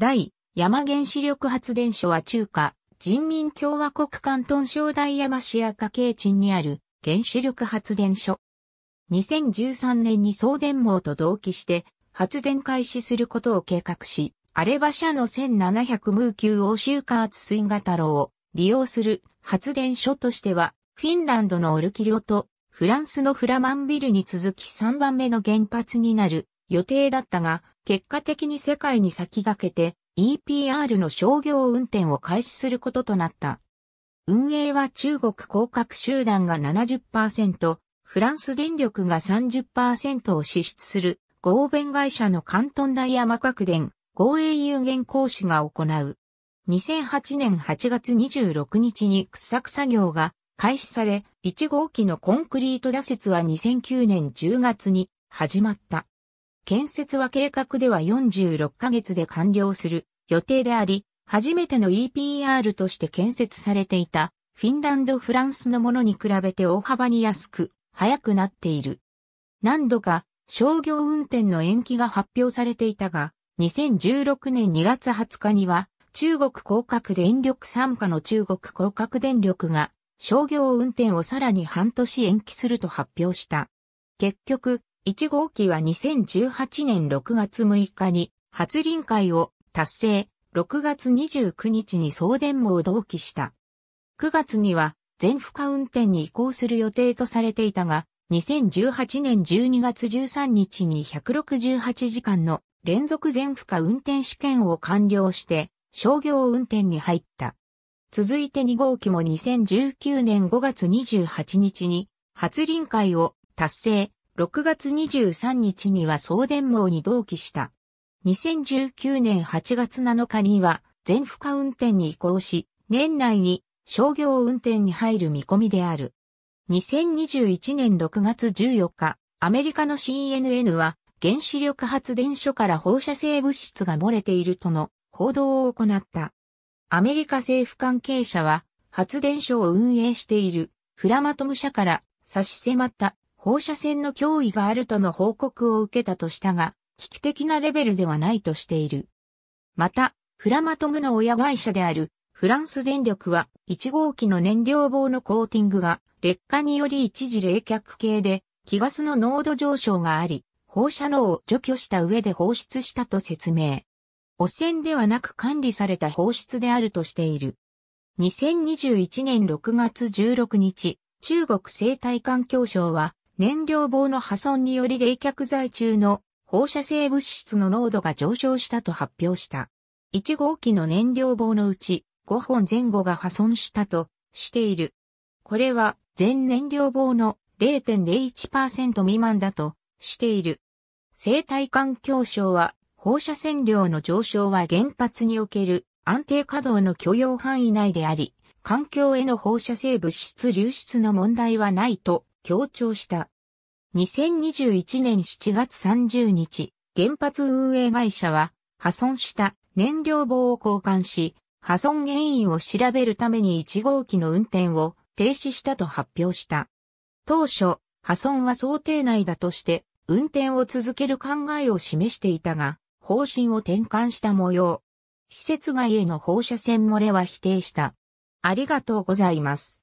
大、山原子力発電所は中華、人民共和国関東省大山市赤系鎮にある原子力発電所。2013年に送電網と同期して発電開始することを計画し、アレバ社の1700ムー級欧州化圧水型炉を利用する発電所としては、フィンランドのオルキリオとフランスのフラマンビルに続き3番目の原発になる予定だったが、結果的に世界に先駆けて EPR の商業運転を開始することとなった。運営は中国広角集団が70%、フランス電力が30%を支出する合弁会社の関東大山各電、合営有限講師が行う。2008年8月26日に掘削作業が開始され、1号機のコンクリート打設は2009年10月に始まった。建設は計画では46ヶ月で完了する予定であり、初めての EPR として建設されていたフィンランド・フランスのものに比べて大幅に安く、早くなっている。何度か商業運転の延期が発表されていたが、2016年2月20日には中国広角電力参加の中国広角電力が商業運転をさらに半年延期すると発表した。結局、1号機は2018年6月6日に初臨会を達成、6月29日に送電網を同期した。9月には全負荷運転に移行する予定とされていたが、2018年12月13日に168時間の連続全負荷運転試験を完了して、商業運転に入った。続いて2号機も2019年5月28日に初臨会を達成、6月23日には送電網に同期した。2019年8月7日には全負荷運転に移行し、年内に商業運転に入る見込みである。2021年6月14日、アメリカの CNN は原子力発電所から放射性物質が漏れているとの報道を行った。アメリカ政府関係者は発電所を運営しているフラマトム社から差し迫った放射線の脅威があるとの報告を受けたとしたが、危機的なレベルではないとしている。また、フラマトムの親会社であるフランス電力は1号機の燃料棒のコーティングが劣化により一時冷却系で気ガスの濃度上昇があり、放射能を除去した上で放出したと説明。汚染ではなく管理された放出であるとしている。2021年6月16日、中国生態環境省は燃料棒の破損により冷却剤中の放射性物質の濃度が上昇したと発表した。1号機の燃料棒のうち5本前後が破損したとしている。これは全燃料棒の0.01%未満だとしている。生態環境省は放射線量の上昇は原発における安定稼働の許容範囲内であり、環境への放射性物質流出の問題はないと強調した。2021年7月30日、原発運営会社は破損した燃料棒を交換し、破損原因を調べるために1号機の運転を停止したと発表した。当初、破損は想定内だとして、運転を続ける考えを示していたが、方針を転換した模様。施設外への放射線漏れは否定した。ありがとうございます。